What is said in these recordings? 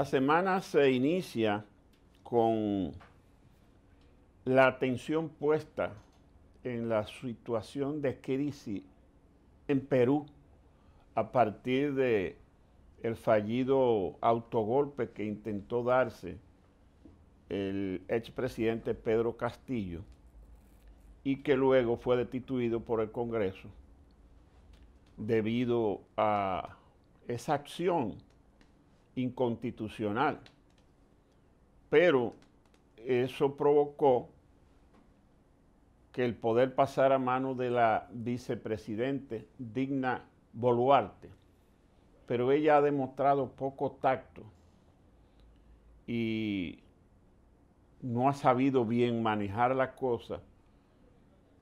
La semana se inicia con la atención puesta en la situación de crisis en Perú a partir de el fallido autogolpe que intentó darse el expresidente Pedro Castillo y que luego fue destituido por el Congreso debido a esa acción inconstitucional. Pero eso provocó que el poder pasara a manos de la vicepresidente Digna Boluarte. Pero ella ha demostrado poco tacto y no ha sabido bien manejar la cosa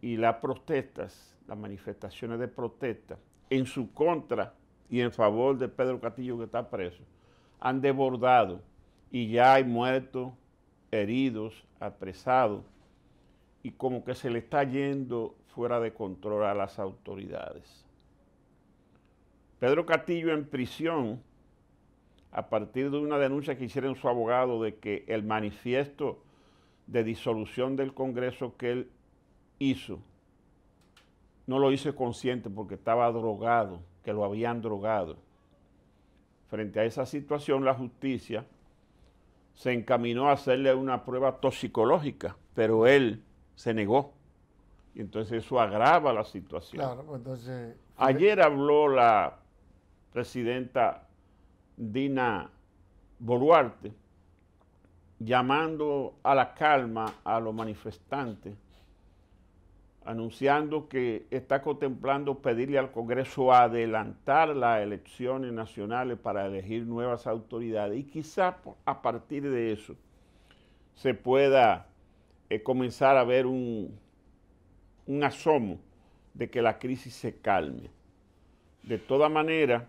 y las protestas, las manifestaciones de protesta en su contra y en favor de Pedro Castillo que está preso, han desbordado y ya hay muertos, heridos, apresados y como que se le está yendo fuera de control a las autoridades. Pedro Castillo en prisión a partir de una denuncia que hicieron su abogado de que el manifiesto de disolución del Congreso que él hizo, no lo hizo consciente porque estaba drogado, que lo habían drogado. Frente a esa situación, la justicia se encaminó a hacerle una prueba toxicológica, pero él se negó. Y entonces eso agrava la situación. Pues Ayer habló la presidenta Dina Boluarte llamando a la calma a los manifestantes anunciando que está contemplando pedirle al Congreso adelantar las elecciones nacionales para elegir nuevas autoridades y quizá a partir de eso se pueda eh, comenzar a ver un, un asomo de que la crisis se calme. De toda manera,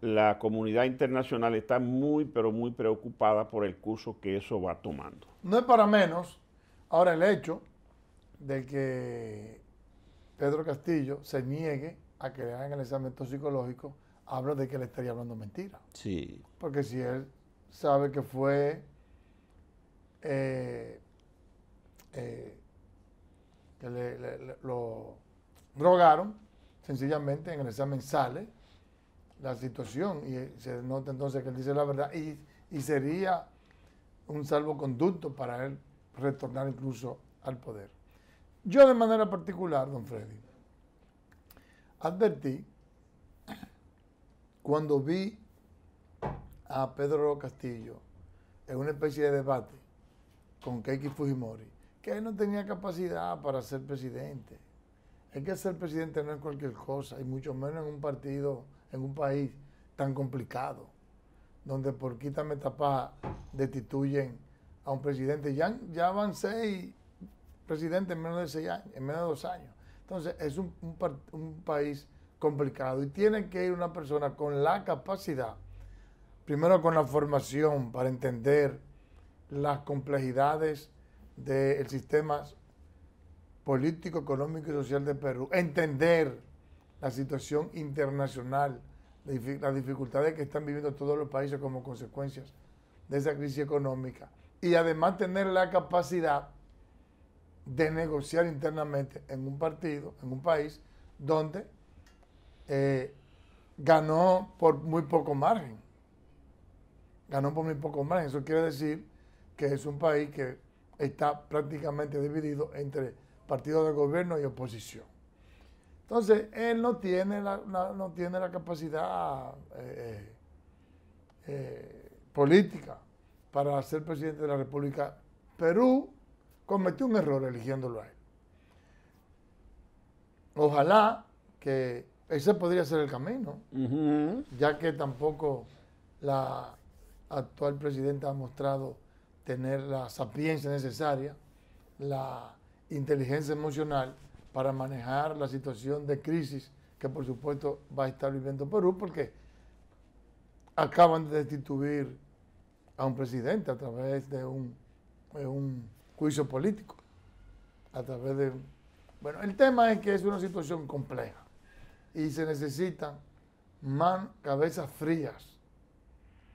la comunidad internacional está muy, pero muy preocupada por el curso que eso va tomando. No es para menos. Ahora el hecho de que Pedro Castillo se niegue a que le hagan el examen psicológico habla de que le estaría hablando mentira. Sí. Porque si él sabe que fue eh, eh, que lo drogaron, sencillamente en el examen sale la situación y se nota entonces que él dice la verdad y, y sería un salvoconducto para él retornar incluso al poder. Yo de manera particular, don Freddy, advertí cuando vi a Pedro Castillo en una especie de debate con Keiki Fujimori, que él no tenía capacidad para ser presidente. Es que ser presidente no es cualquier cosa, y mucho menos en un partido, en un país tan complicado, donde por quítame tapa destituyen a un presidente. Ya, ya van seis presidente en menos de seis años, en menos de dos años. Entonces, es un, país complicado y tiene que ir una persona con la capacidad, primero con la formación para entender las complejidades del sistema político, económico y social de Perú, entender la situación internacional, las dificultades que están viviendo todos los países como consecuencias de esa crisis económica y además tener la capacidad de negociar internamente en un partido, en un país donde eh, ganó por muy poco margen. Ganó por muy poco margen. Eso quiere decir que es un país que está prácticamente dividido entre partido de gobierno y oposición. Entonces, él no tiene la, no tiene la capacidad eh, eh, política para ser presidente de la República. Perú cometió un error eligiéndolo a él. Ojalá que ese podría ser el camino, ya que tampoco la actual presidenta ha mostrado tener la sapiencia necesaria, la inteligencia emocional para manejar la situación de crisis que por supuesto va a estar viviendo Perú, porque acaban de destituir a un presidente a través de un juicio político a través de... Bueno, el tema es que es una situación compleja y se necesitan man, cabezas frías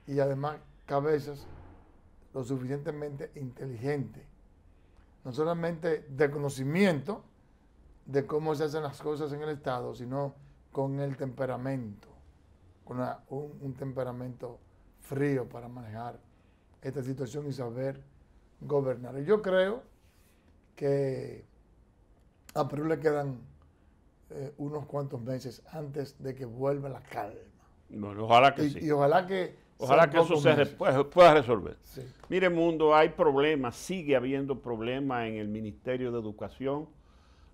y además cabezas lo suficientemente inteligentes. No solamente de conocimiento de cómo se hacen las cosas en el Estado, sino con el temperamento, con un temperamento frío para manejar esta situación y saber gobernar. yo creo que a Perú le quedan eh, unos cuantos meses antes de que vuelva la calma. ojalá que sí. Y ojalá que... Ojalá que eso se pueda resolver. Mire, mundo, hay problemas, sigue habiendo problemas en el Ministerio de Educación.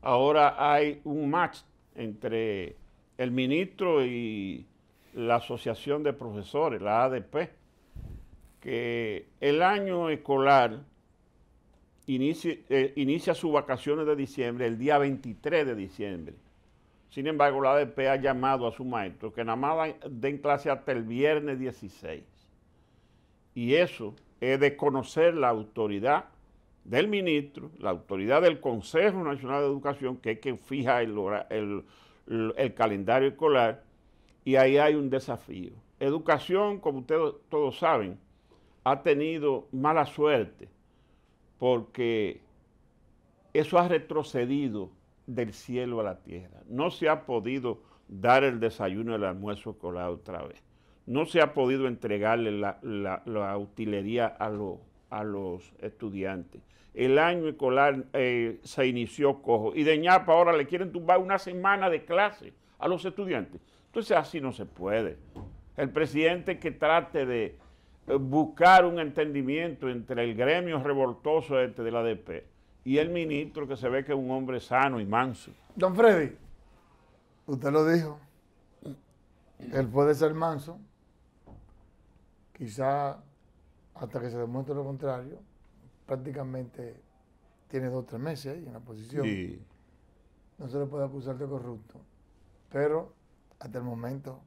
Ahora hay un match entre el ministro y la Asociación de Profesores, la ADP, que el año escolar inicia, eh, inicia sus vacaciones de diciembre el día 23 de diciembre. Sin embargo, la ADP ha llamado a su maestro que nada más den clase hasta el viernes 16. Y eso es de conocer la autoridad del ministro, la autoridad del Consejo Nacional de Educación, que es quien fija el, el calendario escolar, y ahí hay un desafío. Educación, como ustedes todos saben, ha tenido mala suerte porque eso ha retrocedido del cielo a la tierra. No se ha podido dar el desayuno, el almuerzo escolar otra vez. No se ha podido entregarle la, utilería a, a, los estudiantes. El año escolar eh, se inició cojo y de ñapa ahora le quieren tumbar una semana de clase a los estudiantes. Entonces así no se puede. El presidente que trate de, buscar un entendimiento entre el gremio revoltoso este la ADP y el ministro que se ve que es un hombre sano y manso. Don Freddy, usted lo dijo, él puede ser manso, quizá hasta que se demuestre lo contrario, prácticamente tiene dos o tres meses ahí en la posición. No se le puede acusar de corrupto, pero hasta el momento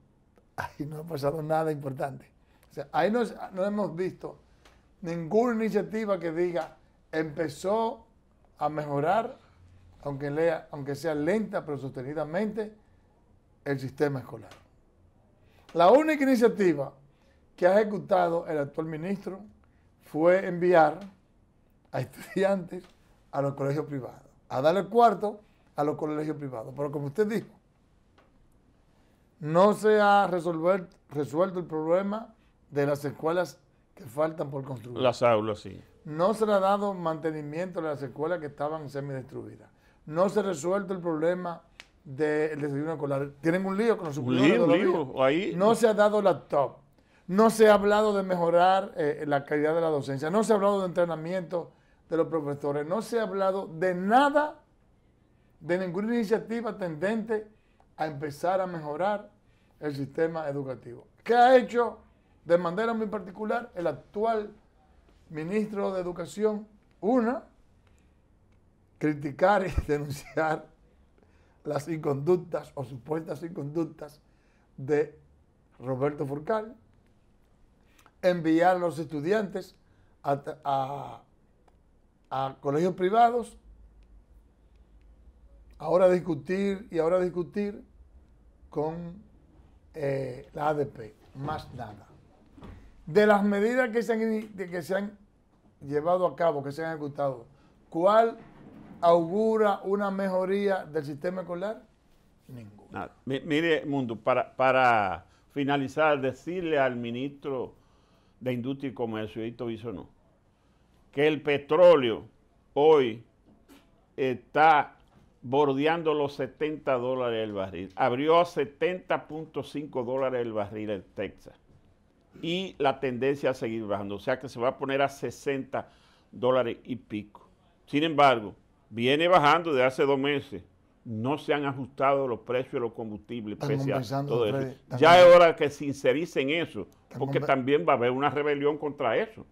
ahí no ha pasado nada importante ahí no, hemos visto ninguna iniciativa que diga empezó a mejorar, aunque, sea lenta pero sostenidamente, el sistema escolar. La única iniciativa que ha ejecutado el actual ministro fue enviar a estudiantes a los colegios privados, a darle cuarto a los colegios privados. Pero como usted dijo, no se ha resuelto el problema de las escuelas que faltan por construir. Las aulas, sí. No se le ha dado mantenimiento a las escuelas que estaban semidestruidas. No se ha resuelto el problema del desayuno escolar. Tienen un lío con los supermercados. Un lío, Ahí... No se ha dado laptop. No se ha hablado de mejorar eh, la calidad de la docencia. No se ha hablado de entrenamiento de los profesores. No se ha hablado de nada, de ninguna iniciativa tendente a empezar a mejorar el sistema educativo. ¿Qué ha hecho de manera muy particular, el actual ministro de Educación, una, criticar y denunciar las inconductas o supuestas inconductas de Roberto Furcal, enviar a los estudiantes a, colegios privados, ahora discutir y ahora discutir con eh, la ADP, más nada. De las medidas que se han, que se han llevado a cabo, que se han ejecutado, ¿cuál augura una mejoría del sistema escolar? Ninguna. Ah, mire, Mundo, para, para finalizar, decirle al ministro de Industria y Comercio, Hito no que el petróleo hoy está bordeando los 70 dólares el barril. Abrió a 70.5 dólares el barril en Texas y la tendencia a seguir bajando. O sea que se va a poner a 60 dólares y pico. Sin embargo, viene bajando desde hace dos meses. No se han ajustado los precios de los combustibles, ya es hora que sincericen eso, porque también va a haber una rebelión contra eso.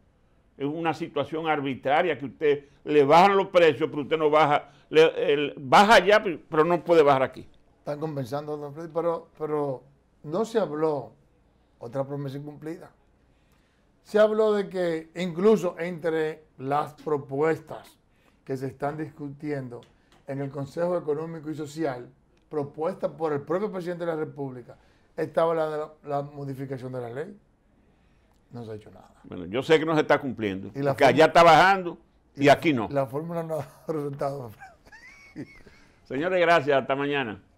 Es una situación arbitraria que usted le bajan los precios, pero usted no baja, baja allá, pero no puede bajar aquí. Están compensando, don Freddy, pero, pero no se habló otra promesa incumplida. Se habló de que incluso entre las propuestas que se están discutiendo en el Consejo Económico y Social, propuesta por el propio presidente de la República, estaba la, la modificación de la ley. No se ha hecho nada. Bueno, yo sé que no se está cumpliendo. Y allá está bajando y, aquí no. La fórmula no ha resultado. Señores, gracias. Hasta mañana.